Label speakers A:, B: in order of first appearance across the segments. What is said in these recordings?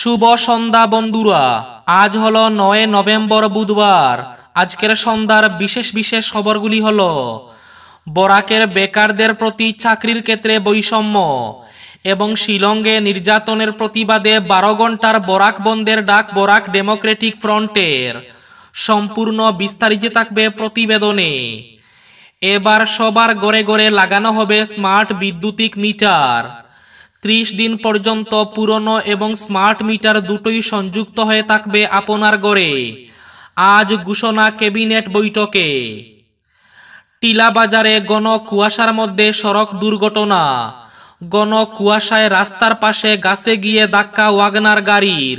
A: শুভ সন্ধ্যা বন্ধুরা আজ হলো নয় নভেম্বর বুধবার আজকের সন্ধ্যার বিশেষ বিশেষ খবরগুলি হল বরাকের বেকারদের প্রতি চাকরির ক্ষেত্রে বৈষম্য এবং শিলংয়ে নির্যাতনের প্রতিবাদে বারো ঘন্টার বরাক বন্ধের ডাক বরাক ডেমোক্রেটিক ফ্রন্টের সম্পূর্ণ বিস্তারিত থাকবে প্রতিবেদনে এবার সবার গড়ে গড়ে লাগানো হবে স্মার্ট বিদ্যুতিক মিটার ত্রিশ দিন পর্যন্ত পুরনো এবং স্মার্ট মিটার দুটোই সংযুক্ত হয়ে থাকবে আপনার গড়ে আজ ঘোষণা ক্যাবিনেট বৈঠকে টিলাবাজারে গণ কুয়াশার মধ্যে সড়ক দুর্ঘটনা গণ কুয়াশায় রাস্তার পাশে গাছে গিয়ে ধাক্কা ওয়াগনার গাড়ির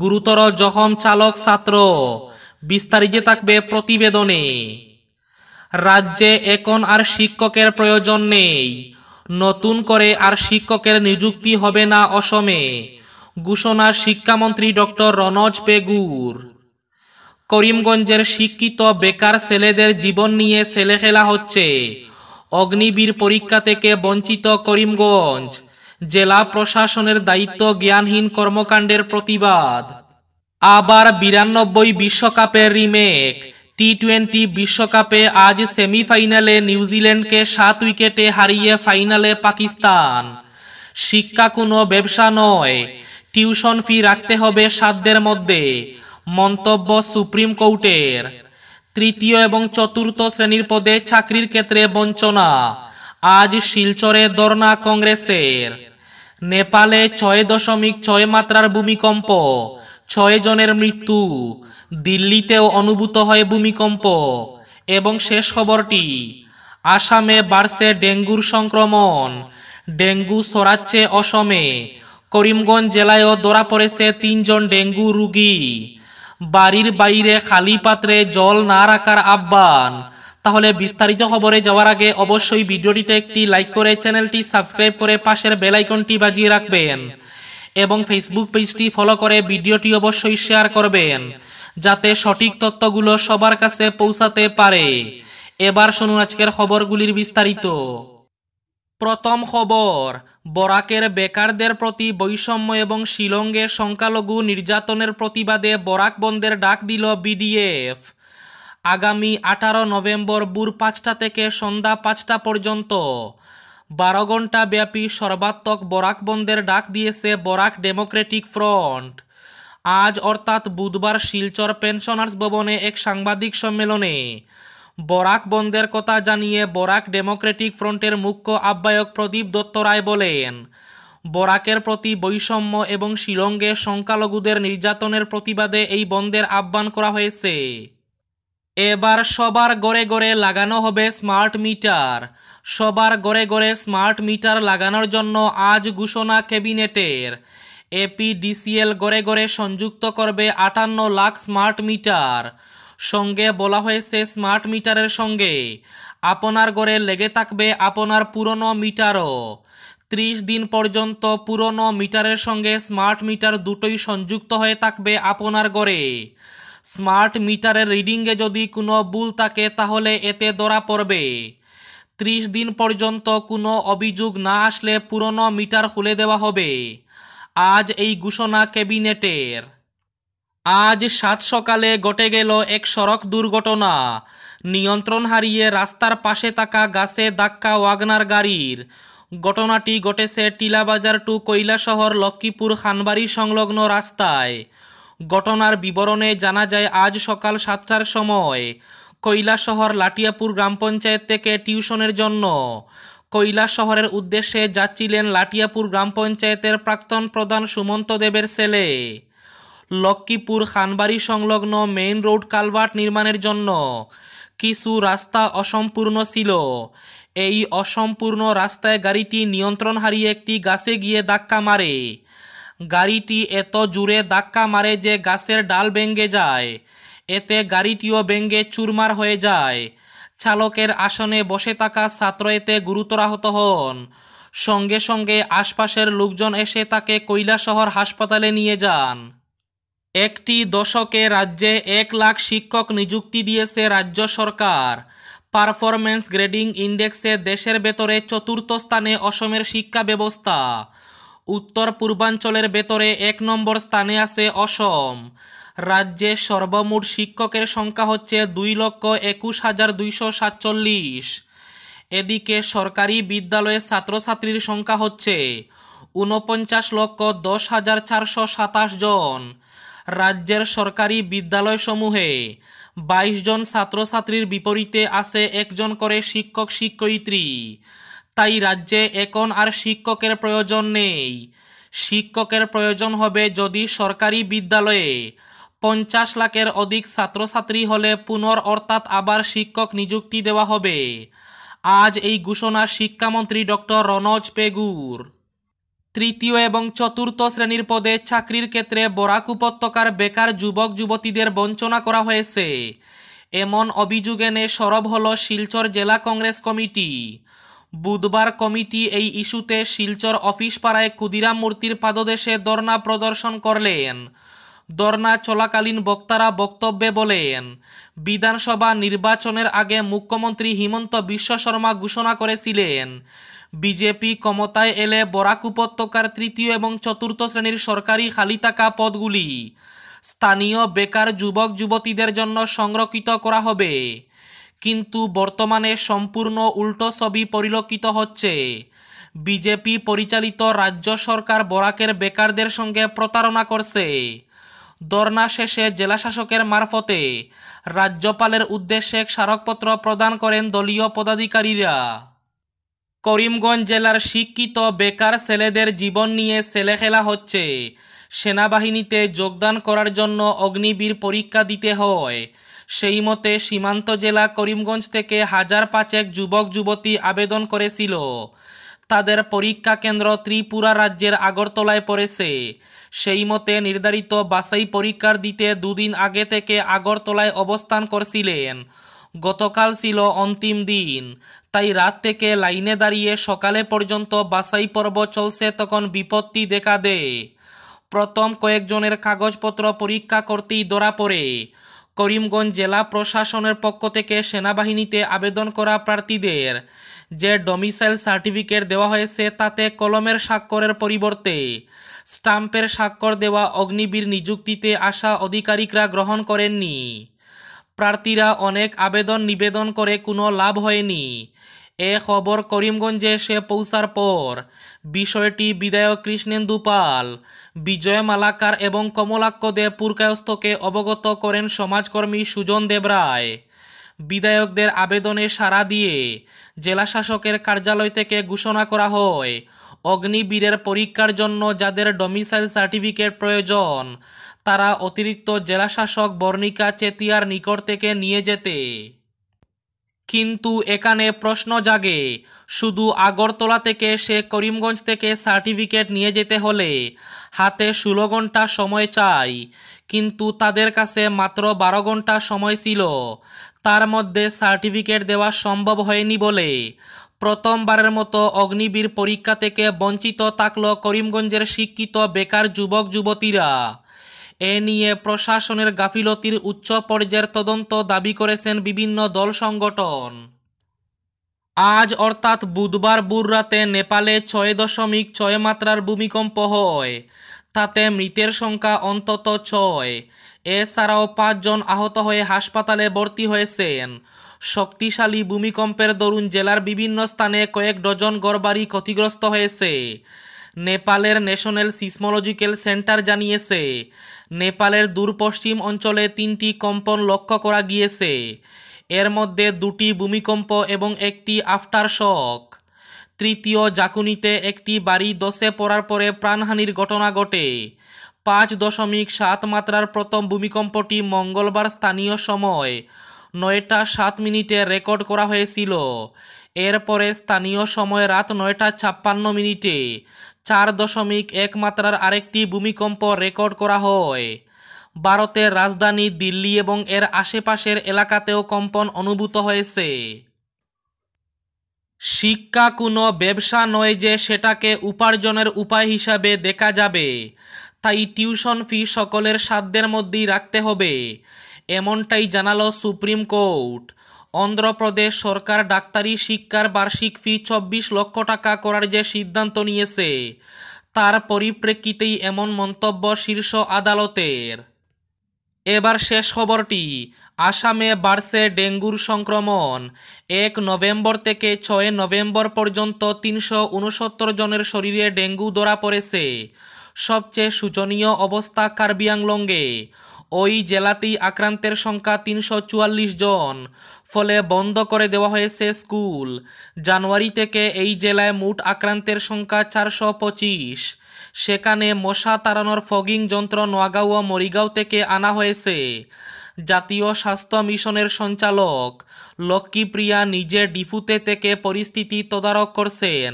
A: গুরুতর জখম চালক ছাত্র বিস্তারিত থাকবে প্রতিবেদনে রাজ্যে এখন আর শিক্ষকের প্রয়োজন নেই নতুন করে আর শিক্ষকের নিযুক্তি হবে না অসমে ঘোষণা শিক্ষামন্ত্রী ডক্টর রনজ পেগুর করিমগঞ্জের শিক্ষিত বেকার ছেলেদের জীবন নিয়ে ছেলে খেলা হচ্ছে অগ্নিবীর পরীক্ষা থেকে বঞ্চিত করিমগঞ্জ জেলা প্রশাসনের দায়িত্ব জ্ঞানহীন কর্মকাণ্ডের প্রতিবাদ আবার বিরানব্বই বিশ্বকাপের রিমেক টি টোয়েন্টি বিশ্বকাপে আজ সেমিফাইনালে নিউজিল্যান্ডকে সাত উইকেটে হারিয়ে ফাইনালে পাকিস্তান শিক্ষা কোনো ব্যবসা নয় টিউশন ফি রাখতে হবে সাতদের মধ্যে মন্তব্য সুপ্রিম কোর্টের তৃতীয় এবং চতুর্থ শ্রেণীর পদে চাকরির ক্ষেত্রে বঞ্চনা আজ শিলচরে দর্না কংগ্রেসের নেপালে ছয় দশমিক ছয় মাত্রার ভূমিকম্প ছয় জনের মৃত্যু দিল্লিতেও অনুভূত হয় ভূমিকম্প এবং শেষ খবরটি আসামে বাড়ছে ডেঙ্গুর সংক্রমণ ডেঙ্গু ছড়াচ্ছে অসমে করিমগঞ্জ জেলায়ও ধরা পড়েছে তিনজন ডেঙ্গু রুগী বাড়ির বাইরে খালি পাত্রে জল না রাখার আহ্বান তাহলে বিস্তারিত খবরে যাওয়ার আগে অবশ্যই ভিডিওটিতে একটি লাইক করে চ্যানেলটি সাবস্ক্রাইব করে পাশের বেলাইকনটি বাজিয়ে রাখবেন এবং ফেসবুক পেজটি ফলো করে ভিডিওটি অবশ্যই শেয়ার করবেন যাতে সঠিক তথ্যগুলো সবার কাছে পৌঁছাতে পারে এবার শুনুন আজকের খবরগুলির বিস্তারিত প্রথম খবর বরাকের বেকারদের প্রতি বৈষম্য এবং শিলংয়ে সংখ্যালঘু নির্যাতনের প্রতিবাদে বরাক বন্ধের ডাক দিল বিডিএফ আগামী আঠারো নভেম্বর বুর পাঁচটা থেকে সন্ধ্যা পাঁচটা পর্যন্ত বারো ঘন্টা ব্যাপী সর্বাত্মক বরাক বন্ধের ডাক দিয়েছে বরাক ডেমোক্রেটিক ফ্রন্ট আজ অর্থাৎ বুধবার শিলচর পেনশনার্স ভবনে এক সাংবাদিক সম্মেলনে বরাক বন্ধের কথা জানিয়ে বরাক ডেমোক্রেটিক ফ্রন্টের মুখ্য আহ্বায়ক প্রদীপ দত্ত রায় বলেন বরাকের প্রতি বৈষম্য এবং শিলংয়ে সংখ্যালঘুদের নির্যাতনের প্রতিবাদে এই বন্ধের আহ্বান করা হয়েছে এবার সবার গড়ে গড়ে লাগানো হবে স্মার্ট মিটার সবার ঘরে ঘরে স্মার্ট মিটার লাগানোর জন্য আজ ঘোষণা ক্যাবিনেটের এপিডিসিএল ঘরে ঘরে সংযুক্ত করবে আটান্ন লাখ স্মার্ট মিটার সঙ্গে বলা হয়েছে স্মার্ট মিটারের সঙ্গে আপনার ঘরে লেগে থাকবে আপনার পুরনো মিটারও ত্রিশ দিন পর্যন্ত পুরনো মিটারের সঙ্গে স্মার্ট মিটার দুটোই সংযুক্ত হয়ে থাকবে আপনার ঘরে স্মার্ট মিটারের রিডিংয়ে যদি কোনো ভুল থাকে তাহলে এতে ধরা পড়বে ত্রিশ দিন পর্যন্ত কোনো অভিযোগ না আসলে পুরনো মিটার খুলে দেওয়া হবে আজ এই ঘোষণা ক্যাবিনেটের আজ সাত সকালে ঘটে গেল এক সড়ক দুর্ঘটনা নিয়ন্ত্রণ হারিয়ে রাস্তার পাশে থাকা গাছে ধাক্কা ওয়াগনার গাড়ির ঘটনাটি ঘটেছে টিলাবাজার টু কৈলাসহর লক্ষ্মীপুর খানবাড়ি সংলগ্ন রাস্তায় ঘটনার বিবরণে জানা যায় আজ সকাল সাতটার সময় কৈলাসহর লাটিয়াপুর গ্রাম পঞ্চায়েত থেকে টিউশনের জন্য কৈলা শহরের উদ্দেশ্যে যাচ্ছিলেন লাটিয়াপুর গ্রাম পঞ্চায়েতের প্রাক্তন প্রধান সুমন্ত দেবের ছেলে লক্ষ্মীপুর খানবাড়ি সংলগ্ন মেইন রোড কালভার্ট নির্মাণের জন্য কিছু রাস্তা অসম্পূর্ণ ছিল এই অসম্পূর্ণ রাস্তায় গাড়িটি নিয়ন্ত্রণ হারিয়ে একটি গাছে গিয়ে ধাক্কা মারে গাড়িটি এত জুড়ে ধাক্কা মারে যে গাছের ডাল ভেঙ্গে যায় এতে গাড়িটিও ব্যঙ্গে চুরমার হয়ে যায় চালকের আসনে বসে থাকা ছাত্র এতে গুরুতর আহত হন সঙ্গে সঙ্গে আশপাশের লোকজন এসে তাকে কৈলাসহর হাসপাতালে নিয়ে যান একটি দশকে রাজ্যে এক লাখ শিক্ষক নিযুক্তি দিয়েছে রাজ্য সরকার পারফরমেন্স গ্রেডিং ইন্ডেক্সে দেশের ভেতরে চতুর্থ স্থানে অসমের শিক্ষা ব্যবস্থা উত্তর পূর্বাঞ্চলের ভেতরে এক নম্বর স্থানে আছে অসম রাজ্যে সর্বমোট শিক্ষকের সংখ্যা হচ্ছে দুই লক্ষ একুশ হাজার দুইশো সাতচল্লিশ এদিকে সরকারি বিদ্যালয়ে ছাত্রছাত্রীর সংখ্যা হচ্ছে ঊনপঞ্চাশ লক্ষ দশ হাজার চারশো সাতাশ জন রাজ্যের সরকারি বিদ্যালয়সমূহে বাইশ জন ছাত্রছাত্রীর বিপরীতে আছে একজন করে শিক্ষক শিক্ষয়িত্রী তাই রাজ্যে এখন আর শিক্ষকের প্রয়োজন নেই শিক্ষকের প্রয়োজন হবে যদি সরকারি বিদ্যালয়ে পঞ্চাশ লাখের অধিক ছাত্রছাত্রী হলে পুনর অর্থাৎ আবার শিক্ষক নিযুক্তি দেওয়া হবে আজ এই ঘোষণা শিক্ষামন্ত্রী ডক্টর রনজ পেগুর তৃতীয় এবং চতুর্থ শ্রেণীর পদে চাকরির ক্ষেত্রে বরাক উপত্যকার বেকার যুবক যুবতীদের বঞ্চনা করা হয়েছে এমন অভিযোগ এনে সরব হল শিলচর জেলা কংগ্রেস কমিটি বুধবার কমিটি এই ইস্যুতে শিলচর অফিস পাড়ায় ক্ষুদিরাম মূর্তির পাদদেশে ধর্ণা প্রদর্শন করলেন ধর্না চলাকালীন বক্তারা বক্তব্যে বলেন বিধানসভা নির্বাচনের আগে মুখ্যমন্ত্রী হিমন্ত বিশ্ব শর্মা ঘোষণা করেছিলেন বিজেপি ক্ষমতায় এলে বরাক উপত্যকার তৃতীয় এবং চতুর্থ শ্রেণীর সরকারি খালি থাকা পদগুলি স্থানীয় বেকার যুবক যুবতীদের জন্য সংরক্ষিত করা হবে কিন্তু বর্তমানে সম্পূর্ণ উল্টো ছবি পরিলক্ষিত হচ্ছে বিজেপি পরিচালিত রাজ্য সরকার বরাকের বেকারদের সঙ্গে প্রতারণা করছে দর্না শেষে জেলাশাসকের মারফতে রাজ্যপালের উদ্দেশ্যে স্মারকপত্র প্রদান করেন দলীয় পদাধিকারীরা করিমগঞ্জ জেলার শিক্ষিত বেকার ছেলেদের জীবন নিয়ে ছেলে খেলা হচ্ছে সেনাবাহিনীতে যোগদান করার জন্য অগ্নিবীর পরীক্ষা দিতে হয় সেই মতে সীমান্ত জেলা করিমগঞ্জ থেকে হাজার পাঁচেক যুবক যুবতী আবেদন করেছিল তাদের পরীক্ষা কেন্দ্র ত্রিপুরা রাজ্যের আগরতলায় পড়েছে সেই মতে নির্ধারিত বাসাই পরীক্ষার দিতে দুদিন আগে থেকে আগরতলায় অবস্থান করছিলেন গতকাল ছিল অন্তিম দিন তাই রাত থেকে লাইনে দাঁড়িয়ে সকালে পর্যন্ত বাসাই পর্ব চলছে তখন বিপত্তি দেখা দেয় প্রথম কয়েকজনের কাগজপত্র পরীক্ষা করতেই ধরা পড়ে করিমগঞ্জ জেলা প্রশাসনের পক্ষ থেকে সেনাবাহিনীতে আবেদন করা প্রার্থীদের যে ডোমিসাইল সার্টিফিকেট দেওয়া হয়েছে তাতে কলমের স্বাক্ষরের পরিবর্তে স্টাম্পের স্বাক্ষর দেওয়া অগ্নিবীর নিযুক্তিতে আসা অধিকারিকরা গ্রহণ করেননি প্রার্থীরা অনেক আবেদন নিবেদন করে কোনো লাভ হয়নি এ খবর করিমগঞ্জে এসে পৌঁছার পর বিষয়টি বিধায়ক কৃষ্ণেন্দু পাল বিজয় মালাকার এবং কমলাক্ষ দে পুরকায়স্থকে অবগত করেন সমাজকর্মী সুজন দেবরায় বিধায়কদের আবেদনে সাড়া দিয়ে জেলা শাসকের কার্যালয় থেকে ঘোষণা করা হয় অগ্নিবীরের পরীক্ষার জন্য যাদের ডোমিসাইল সার্টিফিকেট প্রয়োজন তারা অতিরিক্ত জেলা শাসক বর্ণিকা চেতিয়ার নিকট থেকে নিয়ে যেতে কিন্তু এখানে প্রশ্ন জাগে শুধু আগরতলা থেকে সে করিমগঞ্জ থেকে সার্টিফিকেট নিয়ে যেতে হলে হাতে ষোলো ঘন্টা সময় চাই কিন্তু তাদের কাছে মাত্র বারো ঘন্টা সময় ছিল তার মধ্যে সার্টিফিকেট দেওয়া সম্ভব হয়নি বলে প্রথমবারের মতো অগ্নিবীর পরীক্ষা থেকে বঞ্চিত থাকল করিমগঞ্জের শিক্ষিত বেকার যুবক যুবতীরা এ নিয়ে প্রশাসনের গাফিলতির উচ্চ পর্যায়ের তদন্ত দাবি করেছেন বিভিন্ন দল সংগঠন আজ অর্থাৎ বুধবার বুর রাতে নেপালে ছয় দশমিক ছয় মাত্রার ভূমিকম্প হয় তাতে মৃতের সংখ্যা অন্তত ছয় এছাড়াও পাঁচজন আহত হয়ে হাসপাতালে ভর্তি হয়েছেন শক্তিশালী ভূমিকম্পের দরুন জেলার বিভিন্ন স্থানে কয়েক ডজন গড়বাড়ি ক্ষতিগ্রস্ত হয়েছে নেপালের ন্যাশনাল সিসমোলজিক্যাল সেন্টার জানিয়েছে নেপালের দূরপশ্চিম অঞ্চলে তিনটি কম্পন লক্ষ্য করা গিয়েছে এর মধ্যে দুটি ভূমিকম্প এবং একটি আফটার শক তৃতীয় জাকুনিতে একটি বাড়ি দশে পড়ার পরে প্রাণহানির ঘটনা ঘটে পাঁচ দশমিক সাত মাত্রার প্রথম ভূমিকম্পটি মঙ্গলবার স্থানীয় সময় নয়টা সাত মিনিটে রেকর্ড করা হয়েছিল এরপরে স্থানীয় সময় রাত নয়টা ছাপ্পান্ন মিনিটে চার দশমিক এক মাত্রার আরেকটি ভূমিকম্প রেকর্ড করা হয় ভারতের রাজধানী দিল্লি এবং এর আশেপাশের এলাকাতেও কম্পন অনুভূত হয়েছে শিক্ষা কোনো ব্যবসা নয় যে সেটাকে উপার্জনের উপায় হিসাবে দেখা যাবে তাই টিউশন ফি সকলের সাধ্যের মধ্যেই রাখতে হবে এমনটাই জানালো সুপ্রিম কোর্ট অন্ধ্রপ্রদেশ সরকার ডাক্তারি শিক্ষার বার্ষিক ফি চব্বিশ লক্ষ টাকা করার যে সিদ্ধান্ত নিয়েছে তার পরিপ্রেক্ষিতেই এমন মন্তব্য শীর্ষ আদালতের এবার শেষ খবরটি আসামে বাড়ছে ডেঙ্গুর সংক্রমণ এক নভেম্বর থেকে ছয় নভেম্বর পর্যন্ত তিনশো উনসত্তর জনের শরীরে ডেঙ্গু ধরা পড়েছে সবচেয়ে সূচনীয় অবস্থা কার্বিয়াংলঙ্গে ওই জেলাতেই আক্রান্তের সংখ্যা তিনশো জন ফলে বন্ধ করে দেওয়া হয়েছে স্কুল জানুয়ারি থেকে এই জেলায় মোট আক্রান্তের সংখ্যা চারশো পঁচিশ সেখানে মশা তাড়ানোর ফগিং যন্ত্র নোয়াগাঁও ও মরিগাঁও থেকে আনা হয়েছে জাতীয় স্বাস্থ্য মিশনের সঞ্চালক লক্ষ্মীপ্রিয়া নিজে ডিফুতে থেকে পরিস্থিতি তদারক করছেন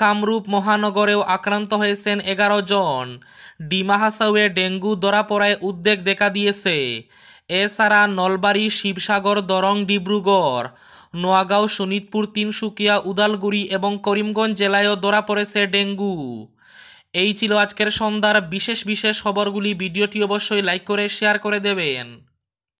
A: কামরূপ মহানগরেও আক্রান্ত হয়েছেন এগারো জন ডিমাহাসাউয়ে ডেঙ্গু ধরা পড়ায় উদ্বেগ দেখা দিয়েছে এছাড়া নলবাড়ি শিবসাগর দরং ডিব্রুগড় নোয়াগাঁও শোনিতপুর তিনসুকিয়া উদালগুড়ি এবং করিমগঞ্জ জেলায়ও ধরা পড়েছে ডেঙ্গু এই ছিল আজকের সন্ধ্যার বিশেষ বিশেষ খবরগুলি ভিডিওটি অবশ্যই লাইক করে শেয়ার করে দেবেন